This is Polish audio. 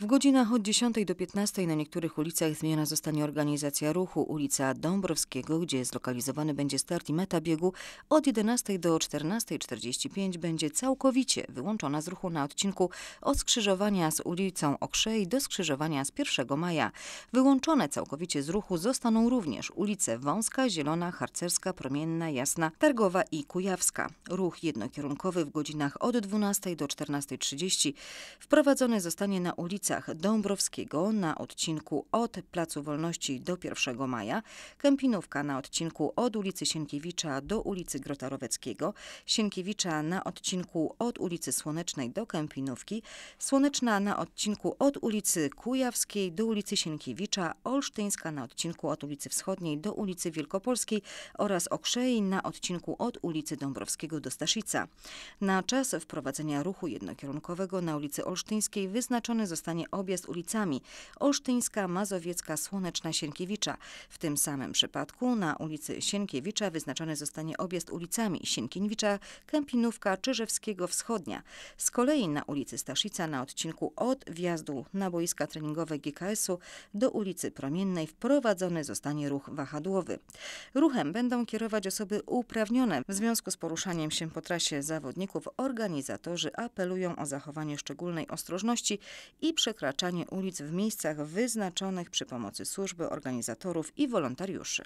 W godzinach od 10 do 15 na niektórych ulicach zmiana zostanie organizacja ruchu. Ulica Dąbrowskiego, gdzie zlokalizowany będzie start i meta biegu, od 11 do 14.45 będzie całkowicie wyłączona z ruchu na odcinku od skrzyżowania z ulicą Okrzej do skrzyżowania z 1 maja. Wyłączone całkowicie z ruchu zostaną również ulice Wąska, Zielona, Harcerska, Promienna, Jasna, Targowa i Kujawska. Ruch jednokierunkowy w godzinach od 12 do 14.30 wprowadzony zostanie na ulicę Katowicach Dąbrowskiego na odcinku od Placu Wolności do 1 Maja, Kępinówka na odcinku od ulicy Sienkiewicza do ulicy Roweckiego, Sienkiewicza na odcinku od ulicy Słonecznej do Kępinówki, Słoneczna na odcinku od ulicy Kujawskiej do ulicy Sienkiewicza, Olsztyńska na odcinku od ulicy Wschodniej do ulicy Wielkopolskiej oraz Okrzei na odcinku od ulicy Dąbrowskiego do Staszica. Na czas wprowadzenia ruchu jednokierunkowego na ulicy Olsztyńskiej wyznaczony zostanie stanie ulicami Olsztyńska, Mazowiecka, Słoneczna, Sienkiewicza. W tym samym przypadku na ulicy Sienkiewicza wyznaczony zostanie objazd ulicami Sienkiewicza, Kępinówka, Czyżewskiego, Wschodnia. Z kolei na ulicy Staszica na odcinku od wjazdu na boiska treningowe GKS-u do ulicy Promiennej wprowadzony zostanie ruch wahadłowy. Ruchem będą kierować osoby uprawnione. W związku z poruszaniem się po trasie zawodników organizatorzy apelują o zachowanie szczególnej ostrożności i przy przekraczanie ulic w miejscach wyznaczonych przy pomocy służby, organizatorów i wolontariuszy.